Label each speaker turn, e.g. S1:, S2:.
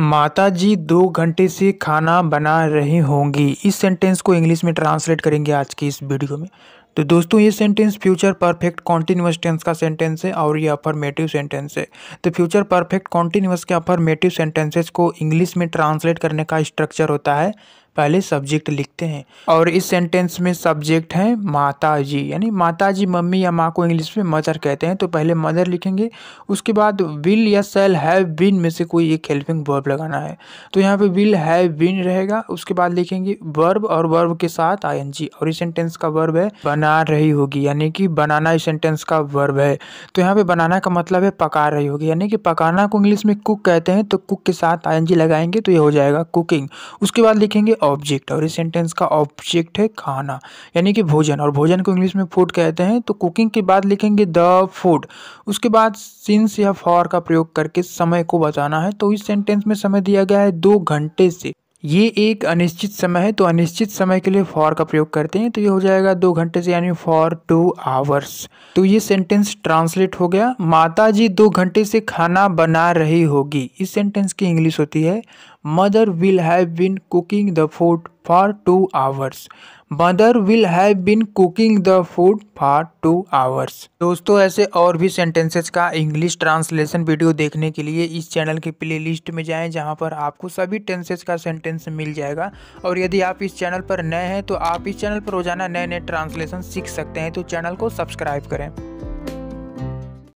S1: माता जी दो घंटे से खाना बना रही होंगी इस सेंटेंस को इंग्लिश में ट्रांसलेट करेंगे आज की इस वीडियो में तो दोस्तों ये sentence future perfect continuous tense का सेंटेंस है और ये अफर्मेटिव सेंटेंस है तो फ्यूचर परफेक्ट कॉन्टीन्यूअस के अफर्मेटिव सेंटेंसेस को इंग्लिश में ट्रांसलेट करने का स्ट्रक्चर होता है पहले सब्जेक्ट लिखते हैं और इस सेंटेंस में सब्जेक्ट है माता जी यानी माता जी मम्मी या माँ को इंग्लिश में मदर कहते हैं तो पहले मदर लिखेंगे उसके बाद विल या सेल हैव बीन में से कोई एक हेल्पिंग वर्ब लगाना है तो यहाँ पे विल हैव बीन रहेगा उसके बाद लिखेंगे वर्ब और वर्ब के साथ आई और इस सेंटेंस का वर्ब है बना रही होगी यानी कि बनाना इस सेंटेंस का वर्ब है तो यहाँ पे बनाना का मतलब है पका रही होगी यानी कि पकाना को इंग्लिश में कुक कहते हैं तो कुक के साथ आई लगाएंगे तो ये हो जाएगा कुकिंग उसके बाद लिखेंगे ऑब्जेक्ट और इस सेंटेंस का ऑब्जेक्ट है खाना यानी कि भोजन और भोजन को इंग्लिश में फूड कहते हैं तो कुकिंग के बाद लिखेंगे द फूड उसके बाद सिंस या फॉर का प्रयोग करके समय को बताना है तो इस सेंटेंस में समय दिया गया है दो घंटे से ये एक अनिश्चित समय है तो अनिश्चित समय के लिए फॉर का प्रयोग करते हैं तो ये हो जाएगा दो घंटे से यानी फॉर टू आवर्स तो ये सेंटेंस ट्रांसलेट हो गया माता जी दो घंटे से खाना बना रही होगी इस सेंटेंस की इंग्लिश होती है mother will have been cooking the food for two hours mother will have been cooking the food for two hours दोस्तों ऐसे और भी सेंटेंसेस का इंग्लिश ट्रांसलेशन वीडियो देखने के लिए इस चैनल के प्ले लिस्ट में जाएँ जहाँ पर आपको सभी टेंसेस का सेंटेंस मिल जाएगा और यदि आप इस चैनल पर नए हैं तो आप इस चैनल पर रोजाना नए नए ट्रांसलेशन सीख सकते हैं तो चैनल को सब्सक्राइब करें